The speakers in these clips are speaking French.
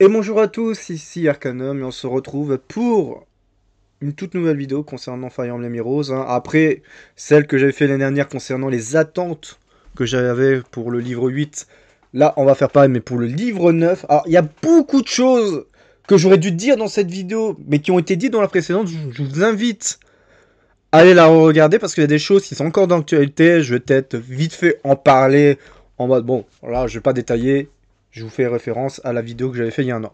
Et bonjour à tous, ici Arcanum et on se retrouve pour une toute nouvelle vidéo concernant Fire Emblem Heroes. Hein. Après celle que j'avais fait l'année dernière concernant les attentes que j'avais pour le livre 8, là on va faire pareil mais pour le livre 9. Alors il y a beaucoup de choses que j'aurais dû dire dans cette vidéo mais qui ont été dites dans la précédente. Je vous invite à aller la regarder parce qu'il y a des choses qui sont encore d'actualité. Je vais peut-être vite fait en parler en mode bon là je vais pas détailler je vous fais référence à la vidéo que j'avais fait il y a un an.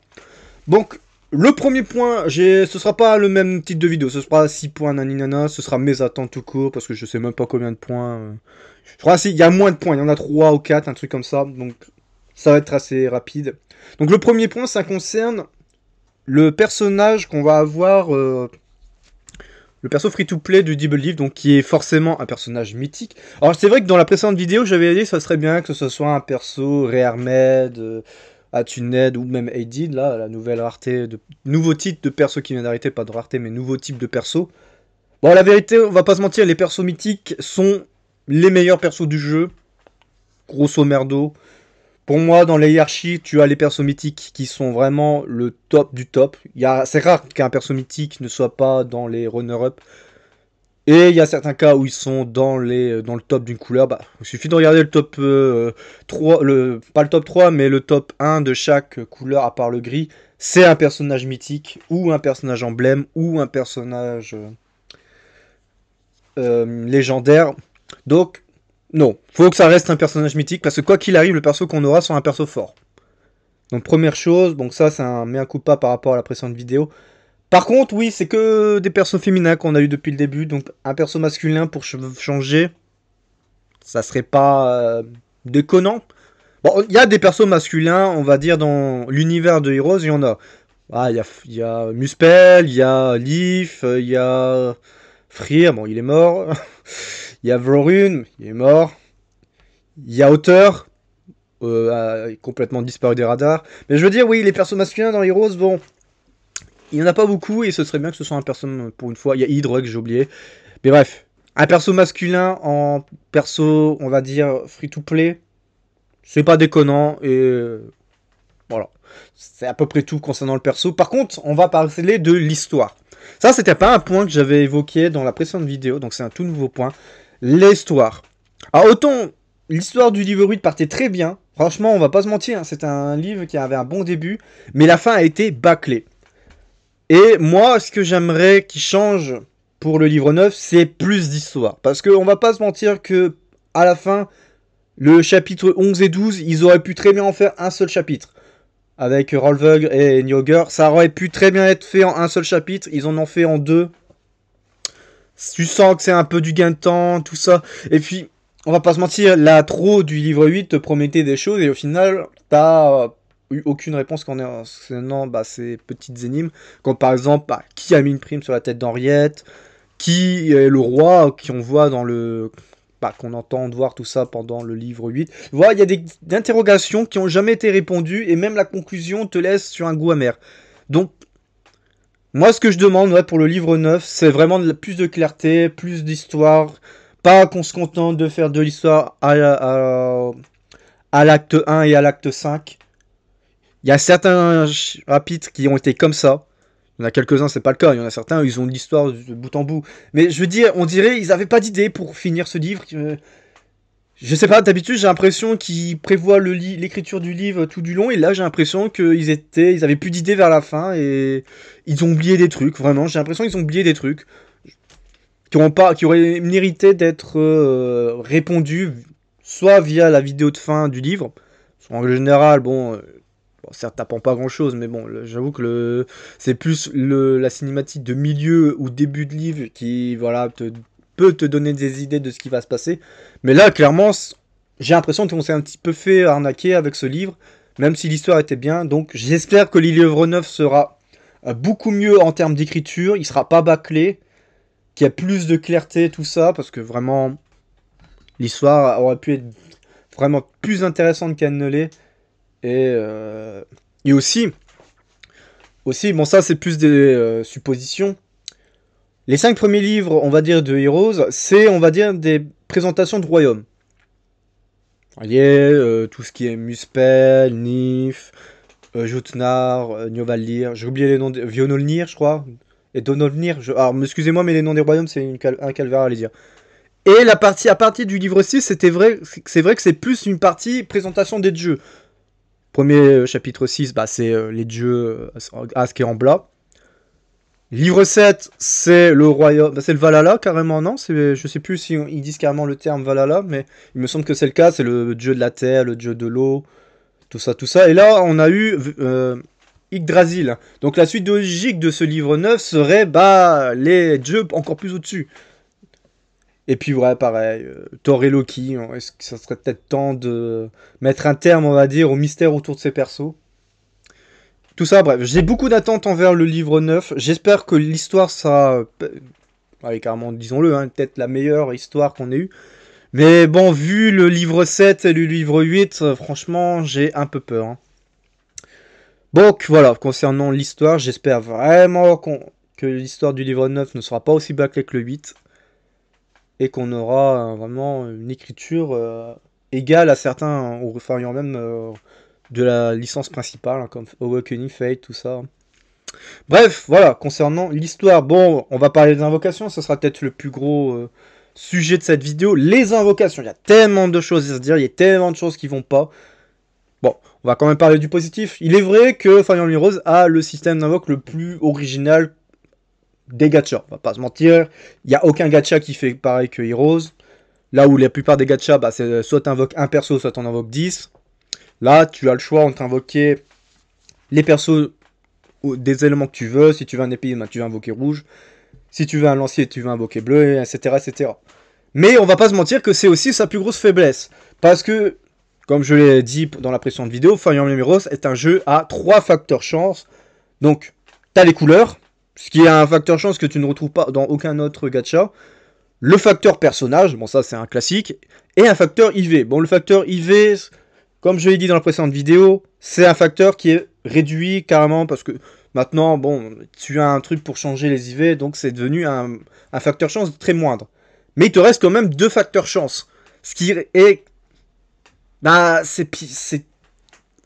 Donc, le premier point, ce sera pas le même titre de vidéo, ce sera 6 points naninana, ce sera mes attentes tout court, parce que je sais même pas combien de points. Euh. Je crois qu'il y a moins de points, il y en a 3 ou 4, un truc comme ça, donc ça va être assez rapide. Donc le premier point, ça concerne le personnage qu'on va avoir euh, le perso free-to-play du Double Leaf, donc qui est forcément un personnage mythique. Alors c'est vrai que dans la précédente vidéo, j'avais dit que ce serait bien que ce soit un perso Rearmed, euh, Atuned ou même Aided, là, la nouvelle rareté, de, nouveau type de perso qui vient d'arrêter, pas de rareté, mais nouveau type de perso. Bon, la vérité, on va pas se mentir, les persos mythiques sont les meilleurs persos du jeu, grosso merdo. Pour moi, dans les hiérarchies, tu as les persos mythiques qui sont vraiment le top du top. C'est rare qu'un perso mythique ne soit pas dans les runner-up. Et il y a certains cas où ils sont dans, les, euh, dans le top d'une couleur. Bah, il suffit de regarder le top 3, euh, le, pas le top 3, mais le top 1 de chaque couleur à part le gris. C'est un personnage mythique, ou un personnage emblème, ou un personnage euh, légendaire. Donc, non, faut que ça reste un personnage mythique, parce que quoi qu'il arrive, le perso qu'on aura sera un perso fort. Donc première chose, donc ça c'est un de pas par rapport à la précédente vidéo. Par contre, oui, c'est que des persos féminins qu'on a eu depuis le début, donc un perso masculin pour changer, ça serait pas euh, déconnant. Bon, il y a des persos masculins, on va dire, dans l'univers de Heroes, il y en a. Ah, il y, y a, Muspel, il y a Leaf, euh, il y a Freer, bon, il est mort. Il y a il est mort. Il y a Hauteur, euh, complètement disparu des radars. Mais je veux dire, oui, les persos masculins dans Heroes, bon, il n'y en a pas beaucoup et ce serait bien que ce soit un perso pour une fois. Il y a Hydro que j'ai oublié. Mais bref, un perso masculin en perso, on va dire, free to play, c'est pas déconnant et voilà. C'est à peu près tout concernant le perso. Par contre, on va parler de l'histoire. Ça, c'était pas un point que j'avais évoqué dans la précédente vidéo, donc c'est un tout nouveau point l'histoire. Alors autant l'histoire du livre 8 partait très bien, franchement on va pas se mentir, hein, c'est un livre qui avait un bon début, mais la fin a été bâclée. Et moi ce que j'aimerais qu'il change pour le livre 9, c'est plus d'histoire. Parce qu'on va pas se mentir que à la fin, le chapitre 11 et 12, ils auraient pu très bien en faire un seul chapitre. Avec Rolvug et Nyoger, ça aurait pu très bien être fait en un seul chapitre, ils en ont fait en deux, tu sens que c'est un peu du gain de temps, tout ça. Et puis, on va pas se mentir, la trop du livre 8 te promettait des choses et au final, t'as euh, eu aucune réponse est non, bah, ces petites énigmes. Comme par exemple, bah, qui a mis une prime sur la tête d'Henriette Qui est le roi qui on voit dans le. Bah, qu'on entend voir tout ça pendant le livre 8. Voilà, il y a des interrogations qui ont jamais été répondues et même la conclusion te laisse sur un goût amer. Donc, moi, ce que je demande pour le livre 9, c'est vraiment plus de clarté, plus d'histoire. Pas qu'on se contente de faire de l'histoire à, l'acte 1 et à l'acte 5. Il y a certains rapides qui ont été comme ça. Il y en a quelques-uns, c'est pas le cas. Il y en a certains, ils ont de l'histoire de bout en bout. Mais je veux dire, on dirait ils n'avaient pas d'idée pour finir ce livre. Euh, je sais pas, d'habitude j'ai l'impression qu'ils prévoient l'écriture du livre tout du long, et là j'ai l'impression qu'ils étaient, ils avaient plus d'idées vers la fin, et ils ont oublié des trucs, vraiment, j'ai l'impression qu'ils ont oublié des trucs qui, pas, qui auraient mérité d'être euh, répondu soit via la vidéo de fin du livre, soit en général, euh, bon, certes t'apprends pas grand chose, mais bon, j'avoue que c'est plus la cinématique de milieu ou début de livre qui, voilà, te peut te donner des idées de ce qui va se passer. Mais là, clairement, j'ai l'impression qu'on s'est un petit peu fait arnaquer avec ce livre, même si l'histoire était bien. Donc j'espère que Livre 9 sera euh, beaucoup mieux en termes d'écriture, il sera pas bâclé, qu'il y a plus de clarté, tout ça, parce que vraiment, l'histoire aurait pu être vraiment plus intéressante qu'elle ne l'est. Et, euh, aussi, aussi, bon ça c'est plus des euh, suppositions, les cinq premiers livres, on va dire, de Heroes, c'est, on va dire, des présentations de royaumes. Vous euh, voyez, tout ce qui est Muspel, Nif, euh, Jutnar, euh, Niovalir, j'ai oublié les noms, de... Vionolnir, je crois, et Donolnir. Alors, excusez-moi, mais les noms des royaumes, c'est un calvaire à les dire. Et la partie, à partir du livre 6, c'était vrai, c'est vrai que c'est plus une partie présentation des dieux. Premier euh, chapitre 6, bah, c'est les dieux à ce qui est en blanc. Livre 7, c'est le royaume, bah, c'est le Valhalla carrément, non Je sais plus si disent carrément le terme Valhalla, mais il me semble que c'est le cas, c'est le dieu de la terre, le dieu de l'eau, tout ça, tout ça. Et là, on a eu euh, Yggdrasil. Donc la suite logique de ce livre 9 serait bah, les dieux encore plus au-dessus. Et puis vrai, pareil, euh, Thor et Loki, hein, est-ce que ça serait peut-être temps de mettre un terme, on va dire, au mystère autour de ces persos tout ça, bref, j'ai beaucoup d'attentes envers le livre 9. J'espère que l'histoire sera, euh, Allez, carrément, disons-le, hein, peut-être la meilleure histoire qu'on ait eue. Mais bon, vu le livre 7 et le livre 8, euh, franchement, j'ai un peu peur. Hein. Donc voilà, concernant l'histoire, j'espère vraiment que l'histoire du livre 9 ne sera pas aussi bâclée que le 8. Et qu'on aura euh, vraiment une écriture égale à certains, ou enfin, même de la licence principale, hein, comme Awakening, Fate, tout ça. Bref, voilà, concernant l'histoire. Bon, on va parler des invocations, ce sera peut-être le plus gros euh, sujet de cette vidéo. Les invocations, il y a tellement de choses à se dire, il y a tellement de choses qui vont pas. Bon, on va quand même parler du positif. Il est vrai que Final Heroes a le système d'invoque le plus original des gachas. On va pas se mentir, il n'y a aucun gacha qui fait pareil que Heroes. Là où la plupart des gachas, bah, c'est euh, soit invoques un perso, soit en invoques 10. Là, tu as le choix entre invoquer les persos ou des éléments que tu veux. Si tu veux un épée, ben, tu veux invoquer rouge. Si tu veux un lancier, tu veux invoquer bleu, etc., etc. Mais on va pas se mentir que c'est aussi sa plus grosse faiblesse. Parce que, comme je l'ai dit dans la précédente vidéo, Fire Emblem Heroes est un jeu à trois facteurs chance. Donc, tu as les couleurs, ce qui est un facteur chance que tu ne retrouves pas dans aucun autre gacha. Le facteur personnage, bon ça c'est un classique, et un facteur IV. Bon le facteur IV, comme je l'ai dit dans la précédente vidéo, c'est un facteur qui est réduit carrément parce que maintenant, bon, tu as un truc pour changer les IV, donc c'est devenu un, facteur chance très moindre. Mais il te reste quand même deux facteurs chance. Ce qui est... Bah, c'est...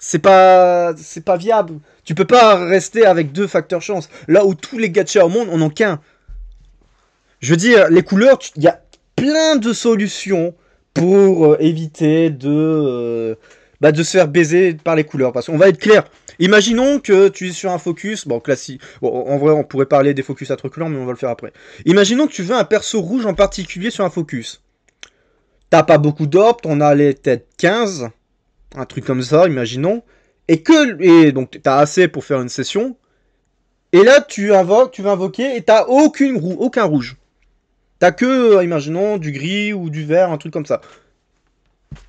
C'est pas... C'est pas viable. Tu peux pas rester avec deux facteurs chance. Là où tous les gadgets au monde, on n'en qu'un. Je veux dire, les couleurs, il y a plein de solutions pour euh, éviter de... Euh, bah, de se faire baiser par les couleurs. Parce qu'on va être clair. Imaginons que tu es sur un focus, bon classique, en vrai on pourrait parler des focus à trois mais on va le faire après. Imaginons que tu veux un perso rouge en particulier sur un focus. T'as pas beaucoup d'orbes, on a les têtes 15, un truc comme ça, imaginons. Et que, et donc t'as assez pour faire une session. Et là tu invoques, tu vas invoquer et t'as aucune roue, aucun rouge. T'as que, euh, imaginons, du gris ou du vert, un truc comme ça.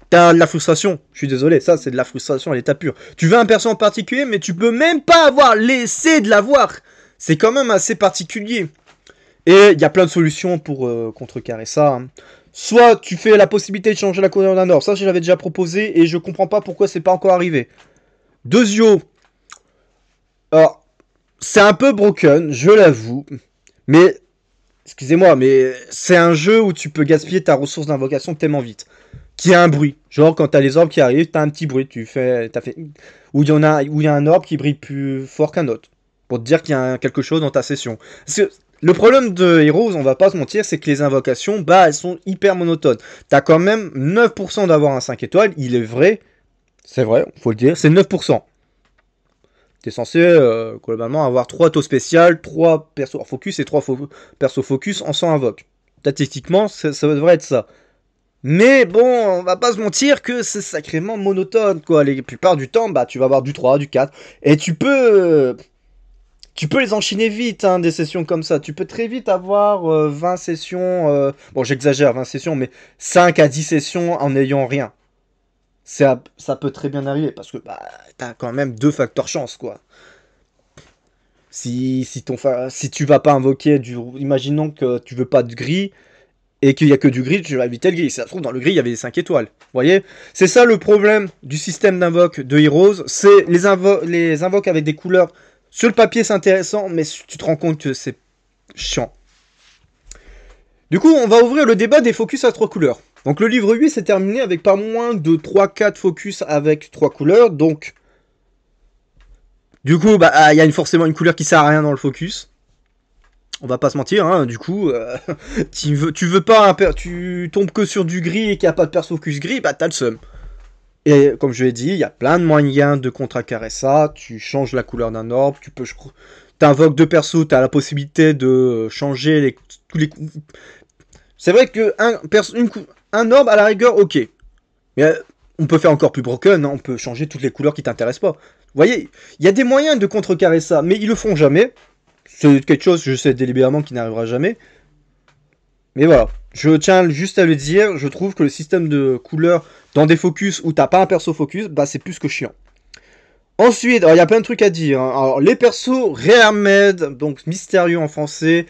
T'as de la frustration. Je suis désolé, ça c'est de la frustration à l'état pur. Tu veux un perso en particulier, mais tu peux même pas avoir laissé de l'avoir. C'est quand même assez particulier. Et il y a plein de solutions pour euh, contrecarrer ça. Hein. Soit tu fais la possibilité de changer la couleur d'un or. Ça, je l'avais déjà proposé et je comprends pas pourquoi c'est pas encore arrivé. Deuxio. Alors, c'est un peu broken, je l'avoue. Mais excusez-moi, mais c'est un jeu où tu peux gaspiller ta ressource d'invocation tellement vite qui a un bruit. Genre, quand t'as les orbes qui arrivent, t'as un petit bruit, tu fais. As fait... Ou il y, en a, un orbe qui brille plus fort qu'un autre. Pour te dire qu'il y a quelque chose dans ta session. le problème de Heroes, on va pas se mentir, c'est que les invocations, bah, elles sont hyper monotones. as quand même 9% d'avoir un 5 étoiles, il est vrai. C'est vrai, faut le dire, c'est 9%. tu es censé euh, globalement avoir 3 taux spécial, 3 perso focus et 3 perso focus en 100 invoques. Statistiquement, ça devrait être ça. Mais bon, on va pas se mentir que c'est sacrément monotone, quoi. La plupart du temps, bah, tu vas avoir du 3, du 4. Et tu peux. Euh, tu peux les enchaîner vite, hein, des sessions comme ça. Tu peux très vite avoir 20 euh, sessions. Euh, bon, j'exagère, 20 sessions, mais 5 à 10 sessions en n'ayant rien. Ça, ça peut très bien arriver, parce que bah, t'as quand même deux facteurs chance, quoi. Si, si, ton, si tu vas pas invoquer du. Imaginons que tu veux pas de gris et qu'il n'y a que du gris, je vais éviter le gris. Ça se trouve, dans le gris, il y avait des 5 étoiles. Vous voyez C'est ça le problème du système d'invoque de Heroes. C'est les, invoques avec des couleurs. Sur le papier, c'est intéressant, mais tu te rends compte que c'est chiant. Du coup, on va ouvrir le débat des focus à 3 couleurs. Donc le livre 8 s'est terminé avec pas moins de 3-4 focus avec 3 couleurs. Donc, du coup, bah, ah, il y a forcément une couleur qui sert à rien dans le focus on va pas se mentir, hein, du coup, euh, tu, veux, tu veux pas tu tombes que sur du gris et qu'il n'y a pas de perso focus gris, bah t'as le seum. Et comme je l'ai dit, il y a plein de moyens de contrecarrer ça, tu changes la couleur d'un orbe, tu peux... T'invoques deux persos, t'as la possibilité de changer les, tous les... C'est vrai que un, un orbe, à la rigueur, ok. Mais euh, on peut faire encore plus broken, hein, on peut changer toutes les couleurs qui t'intéressent pas. Vous voyez, il y a des moyens de contrecarrer ça, mais ils le font jamais. C'est quelque chose je sais délibérément qui n'arrivera jamais. Mais voilà, je tiens juste à le dire, je trouve que le système de couleurs dans des focus où t'as pas un perso focus, bah c'est plus que chiant. Ensuite, oh, il y a plein de trucs à dire. Hein. Alors, les persos Rearmed, donc mystérieux en français,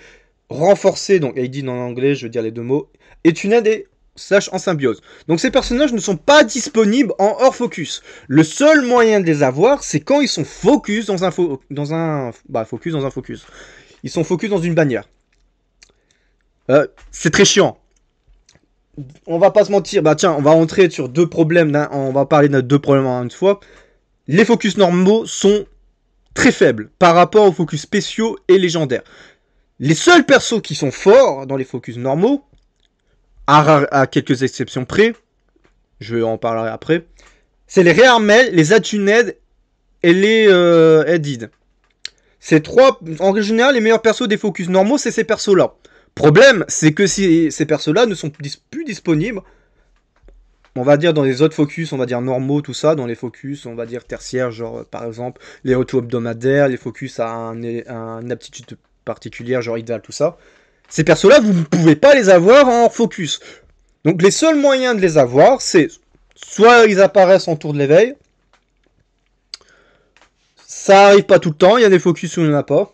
renforcé, donc Aidin en anglais, je veux dire les deux mots, est une des slash en symbiose. Donc ces personnages ne sont pas disponibles en hors focus. Le seul moyen de les avoir, c'est quand ils sont focus dans un, dans un... Bah, focus dans un focus. Ils sont focus dans une bannière. Euh, c'est très chiant. On va pas se mentir. Bah tiens, on va entrer sur deux problèmes. On va parler de deux problèmes en une fois. Les focus normaux sont très faibles par rapport aux focus spéciaux et légendaires. Les seuls persos qui sont forts dans les focus normaux, à, quelques exceptions près, je vais en parler après, c'est les Rearmel, les Atuned et les euh, Edid. Ces trois, en général, les meilleurs persos des focus normaux, c'est ces persos-là. Problème, c'est que si ces persos-là ne sont plus disponibles, on va dire dans les autres focus, on va dire normaux, tout ça, dans les focus, on va dire tertiaires, genre euh, par exemple les auto-hebdomadaires, les focus à, une aptitude particulière, genre idéal, tout ça. Ces persos-là, vous ne pouvez pas les avoir en focus. Donc les seuls moyens de les avoir, c'est soit ils apparaissent en tour de l'éveil, ça arrive pas tout le temps, il y a des focus où il n'y en a pas.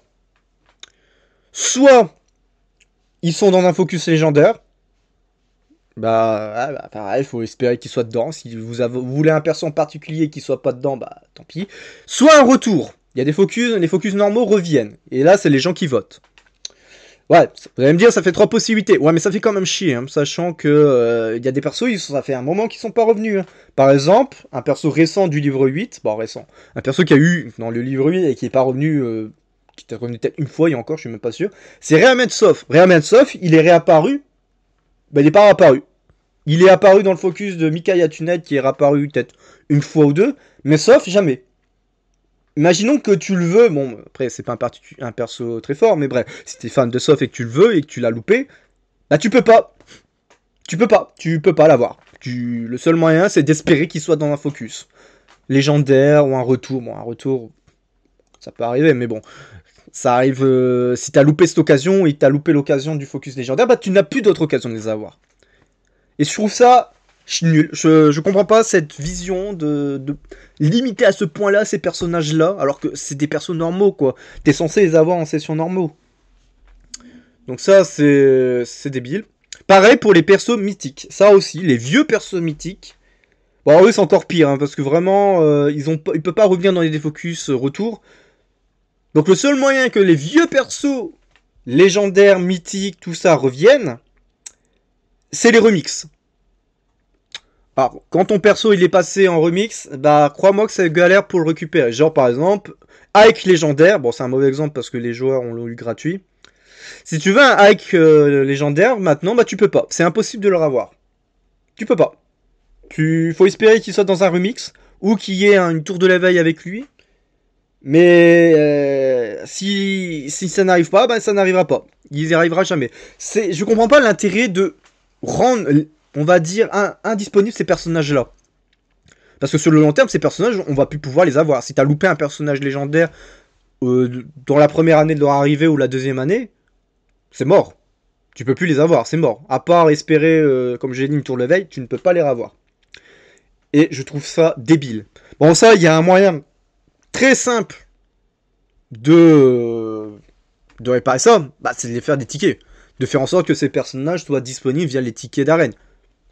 Soit ils sont dans un focus légendaire, bah, ah, bah il faut espérer qu'ils soient dedans. Si vous, voulez un perso en particulier qui soit pas dedans, bah tant pis. Soit un retour. Il y a des focus, les focus normaux reviennent. Et là, c'est les gens qui votent. Ouais, vous allez me dire, ça fait trois possibilités. Ouais, mais ça fait quand même chier, hein, sachant que euh, il y a des persos, ils, ça fait un moment qu'ils sont pas revenus. Hein. Par exemple, un perso récent du livre 8, bon récent, un perso qui a eu dans le livre 8 et qui est pas revenu, euh, qui est revenu peut-être une fois et encore, je suis même pas sûr, c'est Rehametsov. Sof, il est réapparu, ben il est pas réapparu. Il est apparu dans le focus de Mikaya Tunet qui est réapparu peut-être une fois ou deux, mais sauf jamais. Imaginons que tu le veux, bon, après, c'est pas un, perso très fort, mais bref, si t'es fan de Soft et que tu le veux et que tu l'as loupé, bah tu peux pas. Tu peux pas, tu peux pas l'avoir. Le seul moyen, c'est d'espérer qu'il soit dans un focus. Légendaire ou un retour. Bon, un retour, ça peut arriver, mais bon. Ça arrive, euh, si t'as loupé cette occasion et que t'as loupé l'occasion du focus légendaire, bah tu n'as plus d'autre occasion de les avoir. Et je trouve ça je Je, comprends pas cette vision de, limiter à ce point-là ces personnages-là, alors que c'est des persos normaux, quoi. T'es censé les avoir en session normaux. Donc ça, c'est débile. Pareil pour les persos mythiques. Ça aussi, les vieux persos mythiques. Bon, eux, c'est encore pire, hein, parce que vraiment, euh, ils ont, ils peuvent pas revenir dans les défocus euh, retour. Donc le seul moyen que les vieux persos légendaires, mythiques, tout ça reviennent, c'est les remixes. Alors, quand ton perso il est passé en remix, bah crois-moi que c'est galère pour le récupérer. Genre par exemple, Ike légendaire, bon c'est un mauvais exemple parce que les joueurs ont eu gratuit. Si tu veux un Ike euh, légendaire maintenant, bah tu peux pas. C'est impossible de le avoir. Tu peux pas. Tu faut espérer qu'il soit dans un remix ou qu'il y ait une tour de la veille avec lui. Mais euh, si, si ça n'arrive pas, bah ça n'arrivera pas. Il n'y arrivera jamais. C'est, je comprends pas l'intérêt de rendre on va dire, indisponible ces personnages-là. Parce que sur le long terme, ces personnages, on va plus pouvoir les avoir. Si t'as loupé un personnage légendaire euh, dans la première année de leur arrivée ou la deuxième année, c'est mort. Tu peux plus les avoir, c'est mort. À part espérer, euh, comme j'ai dit, une tour de veille, tu ne peux pas les avoir. Et je trouve ça débile. Bon, ça, il y a un moyen très simple de, de réparer ça, bah, c'est de les faire des tickets. De faire en sorte que ces personnages soient disponibles via les tickets d'arène.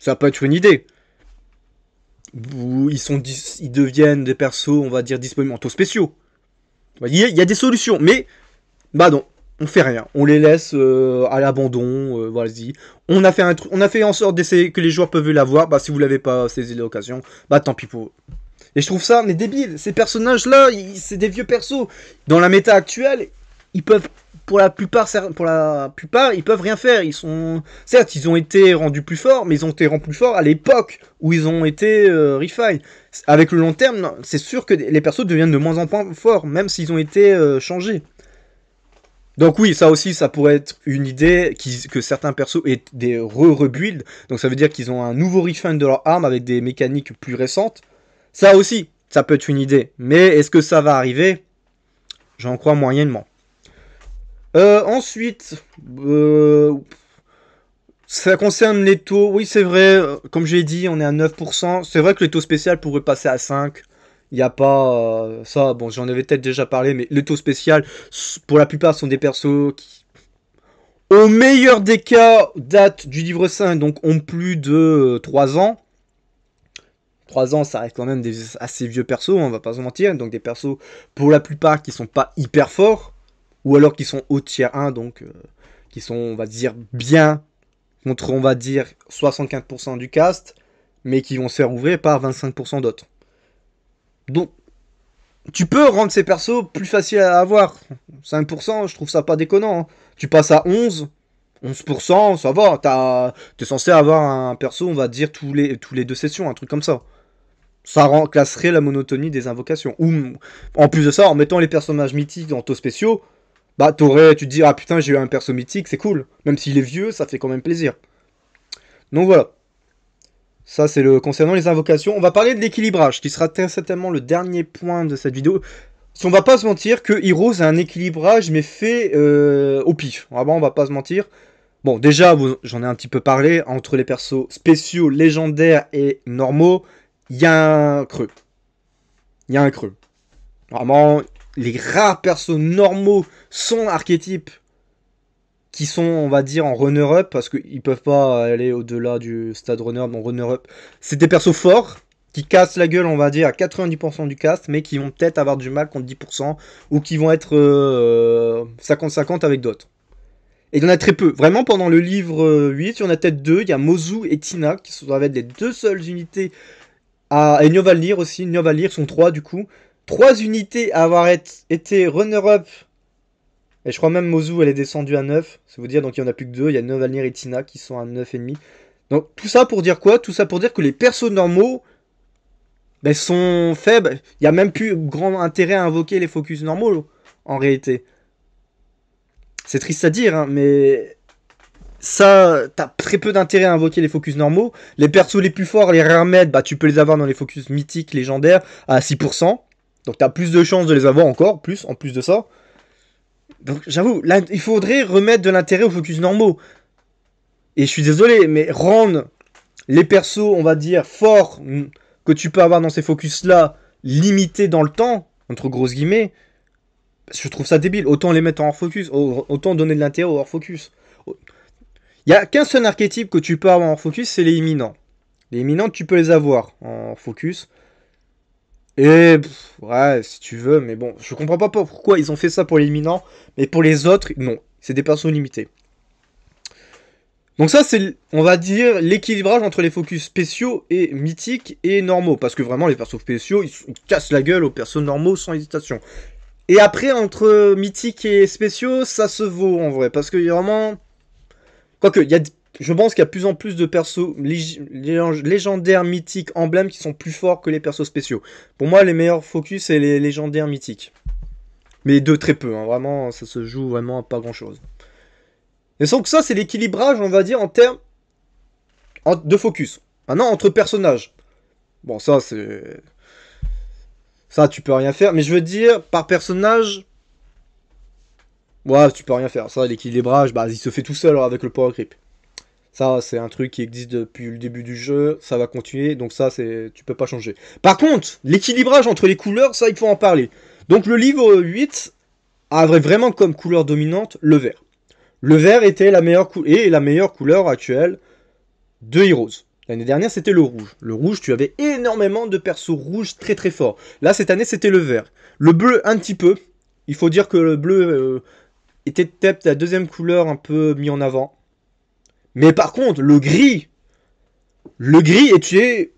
Ça peut être une idée. ils, sont, ils deviennent des persos, on va dire, disponibles en taux spéciaux. Il y, a, il y, a, des solutions, mais bah non, on fait rien. On les laisse euh, à l'abandon, euh, Vas-y. On a fait un on a fait en sorte que les joueurs peuvent l'avoir. Bah si vous l'avez pas saisi l'occasion, bah tant pis pour Et je trouve ça mais débile. Ces personnages là, c'est des vieux persos. Dans la méta actuelle, ils peuvent pour la plupart, pour la plupart, ils peuvent rien faire. Ils sont, certes, ils ont été rendus plus forts, mais ils ont été rendus plus forts à l'époque où ils ont été euh, Avec le long terme, c'est sûr que les persos deviennent de moins en moins forts, même s'ils ont été euh, changés. Donc oui, ça aussi, ça pourrait être une idée que certains persos aient des re-rebuilds. Donc ça veut dire qu'ils ont un nouveau refine de leur arme avec des mécaniques plus récentes. Ça aussi, ça peut être une idée. Mais est-ce que ça va arriver J'en crois moyennement. Euh, ensuite, euh, ça concerne les taux. Oui, c'est vrai, comme j'ai dit, on est à 9%. C'est vrai que les taux spéciaux pourraient passer à 5%. Il n'y a pas. Euh, ça, bon, j'en avais peut-être déjà parlé, mais les taux spéciaux, pour la plupart, sont des persos qui, au meilleur des cas, datent du livre 5, donc ont plus de 3 ans. 3 ans, ça reste quand même des assez vieux persos, on va pas se mentir. Donc des persos, pour la plupart, qui ne sont pas hyper forts ou alors qui sont au tiers 1, donc euh, qui sont, on va dire, bien contre, on va dire, 75% du cast, mais qui vont se faire ouvrir par 25% d'autres. Donc, tu peux rendre ces persos plus faciles à avoir. 5%, je trouve ça pas déconnant. Hein. Tu passes à 11, 11%, ça va. T'es censé avoir un perso, on va dire, tous les, tous les deux sessions, un truc comme ça. Ça rend, la monotonie des invocations. Ou, en plus de ça, en mettant les personnages mythiques en taux spéciaux, bah t'aurais, tu te dis, ah putain, j'ai eu un perso mythique, c'est cool. Même s'il est vieux, ça fait quand même plaisir. Donc voilà. Ça, c'est le concernant les invocations. On va parler de l'équilibrage, qui sera certainement le dernier point de cette vidéo. Si on va pas se mentir que Heroes a un équilibrage, mais fait euh, au pif. Vraiment, on va pas se mentir. Bon, déjà, j'en ai un petit peu parlé, entre les persos spéciaux, légendaires et normaux, il y a un creux. Il y a un creux. Vraiment, les rares persos normaux sont archétypes qui sont, on va dire, en runner-up, parce qu'ils peuvent pas aller au-delà du stade runner-up, runner-up. C'est des persos forts, qui cassent la gueule, on va dire, à 90% du cast, mais qui vont peut-être avoir du mal contre 10%, ou qui vont être 50-50 euh, avec d'autres. Et il y en a très peu. Vraiment, pendant le livre 8, euh, il y en a peut-être deux. Il y a Mozu et Tina, qui doivent être les deux seules unités. À... Et Niovalir aussi. Niovalir sont trois, du coup. 3 unités à avoir été runner-up. Et je crois même Mozu, elle est descendue à 9. Ça veut dire, donc il n'y en a plus que 2. Il y a Novalnir et Tina qui sont à 9,5. Donc tout ça pour dire quoi Tout ça pour dire que les persos normaux ben, sont faibles. Il n'y a même plus grand intérêt à invoquer les focus normaux en réalité. C'est triste à dire, hein, mais ça, t'as très peu d'intérêt à invoquer les focus normaux. Les persos les plus forts, les rares bah, tu peux les avoir dans les focus mythiques, légendaires, à 6%. Donc tu as plus de chances de les avoir encore, plus, en plus de ça. Donc j'avoue, il faudrait remettre de l'intérêt aux focus normaux. Et je suis désolé, mais rendre les persos, on va dire, forts mm, que tu peux avoir dans ces focus-là, limités dans le temps, entre grosses guillemets, je trouve ça débile. Autant les mettre en hors-focus, autant donner de l'intérêt au hors-focus. Il n'y a qu'un seul archétype que tu peux avoir en focus c'est les imminents. Les imminents, tu peux les avoir en focus et eh, ouais, si tu veux, mais bon, je comprends pas pourquoi ils ont fait ça pour l'éliminant, mais pour les autres, non, c'est des persos limités. Donc ça, c'est, on va dire, l'équilibrage entre les focus spéciaux et mythiques et normaux, parce que vraiment, les persos spéciaux, ils, cassent la gueule aux persos normaux sans hésitation. Et après, entre mythiques et spéciaux, ça se vaut en vrai, parce que vraiment... Quoique, il y a je pense qu'il y a plus en plus de persos légendaires, mythiques, emblèmes qui sont plus forts que les persos spéciaux. Pour moi, les meilleurs focus, c'est les légendaires, mythiques. Mais de très peu, hein. vraiment, ça se joue vraiment pas grand chose. Et sans que ça, c'est l'équilibrage, on va dire, en termes de focus. Maintenant, ah entre personnages. Bon, ça, c'est. Ça, tu peux rien faire. Mais je veux dire, par personnage. Ouais, tu peux rien faire. Ça, l'équilibrage, bah, il se fait tout seul avec le power creep. Ça, c'est un truc qui existe depuis le début du jeu, ça va continuer, donc ça, c'est tu peux pas changer. Par contre, l'équilibrage entre les couleurs, ça, il faut en parler. Donc le livre 8 avait vraiment comme couleur dominante le vert. Le vert était la meilleure et la meilleure couleur actuelle de Heroes. L'année dernière, c'était le rouge. Le rouge, tu avais énormément de persos rouges très très forts. Là, cette année, c'était le vert. Le bleu, un petit peu. Il faut dire que le bleu euh, était peut-être la deuxième couleur un peu mis en avant. Mais par contre, le gris, le gris était,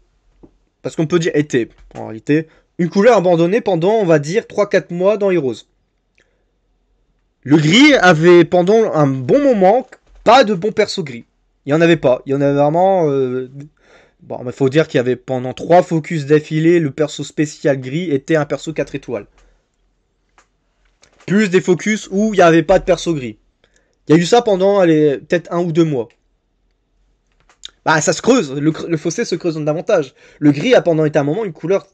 parce qu'on peut dire était, en réalité, une couleur abandonnée pendant, on va dire, 3-4 mois dans Heroes. Le gris avait pendant un bon moment pas de bon perso gris. Il n'y en avait pas. Il y en avait vraiment. Euh, bon, il faut dire qu'il y avait pendant 3 focus d'affilée, le perso spécial gris était un perso 4 étoiles. Plus des focus où il n'y avait pas de perso gris. Il y a eu ça pendant peut-être un ou deux mois. Bah, ça se creuse, le, fossé se creuse davantage. Le gris a pendant été un moment une couleur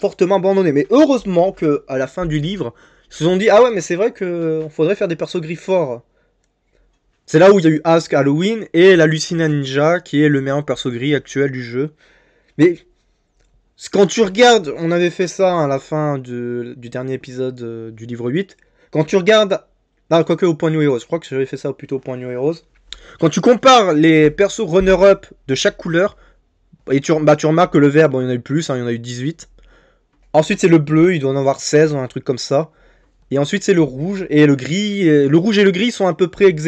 fortement abandonnée. Mais heureusement que à la fin du livre, ils se sont dit Ah ouais, mais c'est vrai qu'on faudrait faire des persos gris forts. C'est là où il y a eu Ask Halloween et la Lucina Ninja, qui est le meilleur perso gris actuel du jeu. Mais quand tu regardes, on avait fait ça à la fin du dernier épisode euh, du livre 8. Quand tu regardes, ah, quoi que au point New Heroes, je crois que j'avais fait ça plutôt au point New Heroes. Quand tu compares les persos runner-up de chaque couleur, bah, tu, remarques que le vert, il y en a eu plus, hein, il y en a eu 18. Ensuite, c'est le bleu, il doit en avoir 16, un truc comme ça. Et ensuite, c'est le rouge et le gris. Le rouge et le gris sont à peu près ex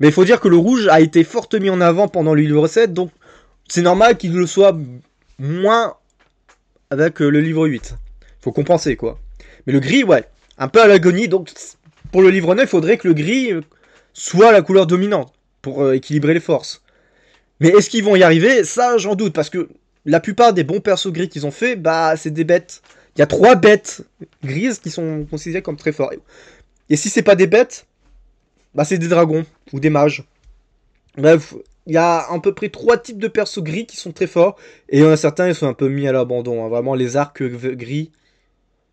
Mais il faut dire que le rouge a été fortement mis en avant pendant le livre 7, donc c'est normal qu'il le soit moins avec euh, le livre 8. Il Faut compenser, quoi. Mais le gris, ouais, un peu à l'agonie, donc pour le livre 9, il faudrait que le gris euh, soit la couleur dominante pour euh, équilibrer les forces. Mais est-ce qu'ils vont y arriver Ça, j'en doute, parce que la plupart des bons persos gris qu'ils ont fait, bah, c'est des bêtes. Il y a trois bêtes grises qui sont considérées comme très fortes. Et si c'est pas des bêtes, bah, c'est des dragons ou des mages. Bref, il y a à peu près trois types de persos gris qui sont très forts. Et certains, ils sont un peu mis à l'abandon. Hein. Vraiment, les arcs gris.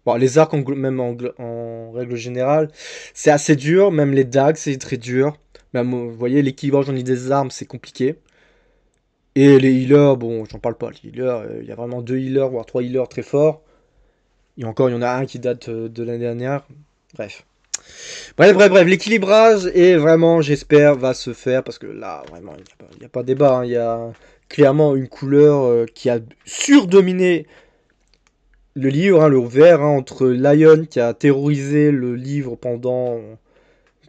Bon, les arcs, en, même en règle générale, c'est assez dur. Même les dagues, c'est très dur. Euh, vous voyez, l'équilibrage en idée des armes, c'est compliqué. Et les healers, bon, j'en parle pas. Les healers, euh, il y a vraiment deux healers, voire trois healers très forts. Et encore, il y en a un qui date euh, de l'année dernière. Bref. Bref, bref, bref, l'équilibrage, est vraiment, j'espère, va se faire, parce que là, vraiment, il n'y a, a, pas débat. Hein. Il y a clairement une couleur qui a surdominé le livre, hein, le vert, hein, entre Lion qui a terrorisé le livre pendant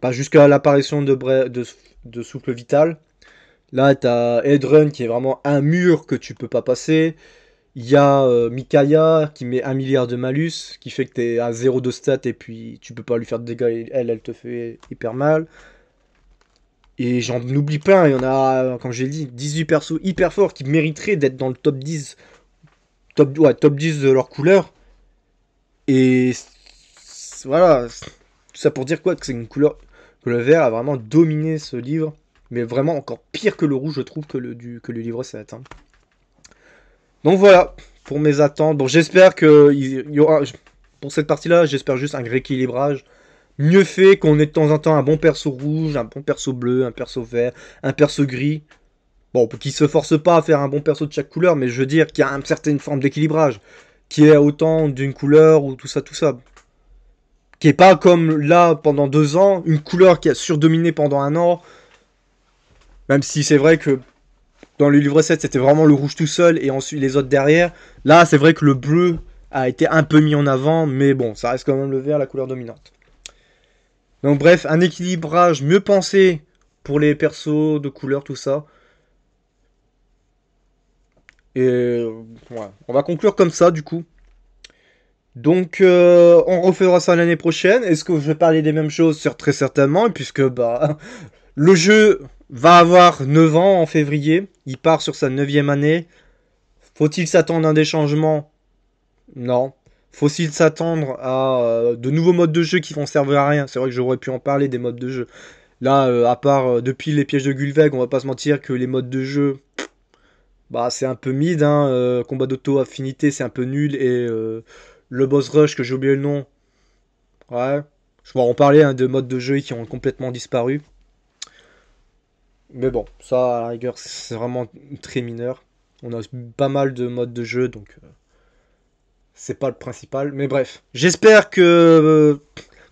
bah, jusqu'à l'apparition de, de, Souple Vital. Là, tu as Edrun qui est vraiment un mur que tu peux pas passer. Il y a euh, Mikaya qui met un milliard de malus, qui fait que tu es à zéro de stats et puis tu peux pas lui faire de dégâts. Elle, elle te fait hyper mal. Et j'en oublie plein, il y en a, comme j'ai dit, 18 persos hyper forts qui mériteraient d'être dans le top 10. Top, ouais, top 10 de leur couleur. Et voilà, tout ça pour dire quoi Que c'est une couleur le vert a vraiment dominé ce livre, mais vraiment encore pire que le rouge, je trouve, que le, le livre 7. Hein. Donc voilà, pour mes attentes. Bon, j'espère que y aura, pour cette partie-là, j'espère juste un rééquilibrage mieux fait, qu'on ait de temps en temps un bon perso rouge, un bon perso bleu, un perso vert, un perso gris. Bon, qui se force pas à faire un bon perso de chaque couleur, mais je veux dire qu'il y a une certaine forme d'équilibrage, qui est autant d'une couleur ou tout ça, tout ça. Qui est pas comme là pendant deux ans, une couleur qui a surdominé pendant un an. Même si c'est vrai que dans le livre 7, c'était vraiment le rouge tout seul et ensuite les autres derrière. Là, c'est vrai que le bleu a été un peu mis en avant, mais bon, ça reste quand même le vert, la couleur dominante. Donc bref, un équilibrage mieux pensé pour les persos de couleur, tout ça. Et euh, voilà on va conclure comme ça du coup. Donc, euh, on refera ça l'année prochaine. Est-ce que je vais parler des mêmes choses Très certainement, puisque bah, le jeu va avoir 9 ans en février. Il part sur sa 9 année. Faut-il s'attendre à des changements Non. Faut-il s'attendre à euh, de nouveaux modes de jeu qui vont servir à rien C'est vrai que j'aurais pu en parler des modes de jeu. Là, euh, à part depuis les pièges de Gulveg, on va pas se mentir que les modes de jeu, bah c'est un peu mid. Hein. combat d'auto affinité, c'est un peu nul et le boss rush que j'ai oublié le nom. Ouais. Je vais en parler hein, de modes de jeu qui ont complètement disparu. Mais bon, ça à la rigueur, c'est vraiment très mineur. On a pas mal de modes de jeu, donc euh, c'est pas le principal. Mais bref, j'espère que euh,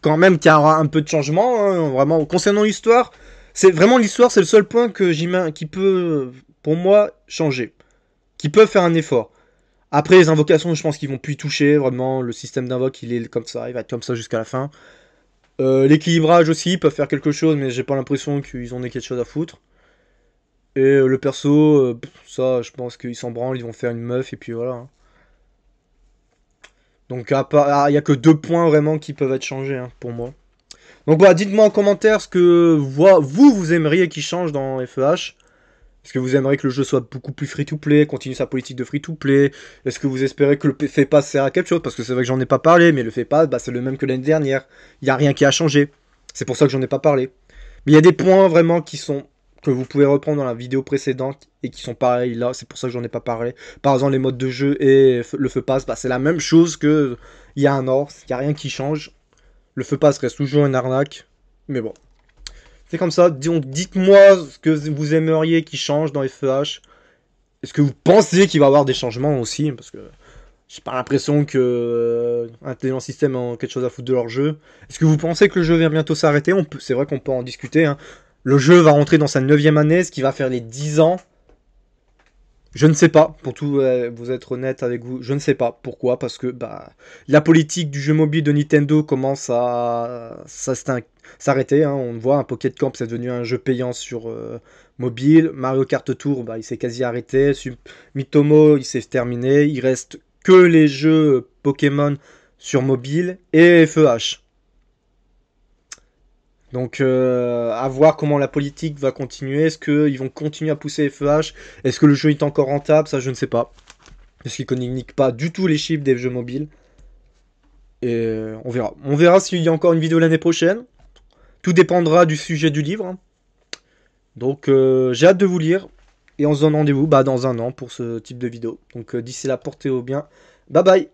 quand même qu'il y aura un peu de changement, hein, vraiment. Concernant l'histoire, c'est vraiment l'histoire, c'est le seul point que qui peut, pour moi, changer, qui peut faire un effort. Après les invocations, je pense qu'ils vont plus toucher. Vraiment, le système d'invoque, il est comme ça, il va être comme ça jusqu'à la fin. Euh, l'équilibrage aussi, ils peuvent faire quelque chose, mais j'ai pas l'impression qu'ils en aient quelque chose à foutre. Et euh, le perso, euh, ça, je pense qu'ils s'en branlent, ils vont faire une meuf, et puis voilà. Hein. Donc, ah, il n'y a que deux points vraiment qui peuvent être changés, hein, pour moi. Donc voilà, dites-moi en commentaire ce que vous, vous aimeriez qui change dans FEH. Est-ce que vous aimeriez que le jeu soit beaucoup plus free-to-play, continue sa politique de free-to-play Est-ce que vous espérez que le fait sert à quelque chose Parce que c'est vrai que j'en ai pas parlé, mais le fait passe, bah, c'est le même que l'année dernière. Il n'y a rien qui a changé. C'est pour ça que j'en ai pas parlé. Mais il y a des points vraiment qui sont que vous pouvez reprendre dans la vidéo précédente et qui sont pareils là, c'est pour ça que j'en ai pas parlé. Par exemple, les modes de jeu et le feu passe, bah, c'est la même chose que il y a un or, il n'y a rien qui change. Le feu passe reste toujours une arnaque, mais bon, c'est comme ça. Donc dites-moi ce que vous aimeriez qui change dans FEH. Est-ce que vous pensez qu'il va y avoir des changements aussi Parce que j'ai pas l'impression que euh, un System a quelque chose à foutre de leur jeu. Est-ce que vous pensez que le jeu vient bientôt s'arrêter C'est vrai qu'on peut en discuter. Hein. Le jeu va rentrer dans sa neuvième année, ce qui va faire les 10 ans. Je ne sais pas, pour tout euh, vous être honnête avec vous, je ne sais pas pourquoi, parce que bah, la politique du jeu mobile de Nintendo commence à, s'arrêter. on hein. On voit un Pocket Camp, c'est devenu un jeu payant sur euh, mobile. Mario Kart Tour, bah, il s'est quasi arrêté. Sub Mitomo, il s'est terminé. Il reste que les jeux Pokémon sur mobile et FEH. Donc euh, à voir comment la politique va continuer. Est-ce qu'ils vont continuer à pousser FEH Est-ce que le jeu est encore rentable Ça, je ne sais pas. Parce qu'ils ne communiquent pas du tout les chiffres des jeux mobiles. Et euh, on verra. On verra s'il y a encore une vidéo l'année prochaine. Tout dépendra du sujet du livre. Hein. Donc euh, j'ai hâte de vous lire. Et on se donne rendez-vous bah, dans un an pour ce type de vidéo. Donc d'ici là, portez-vous bien. Bye bye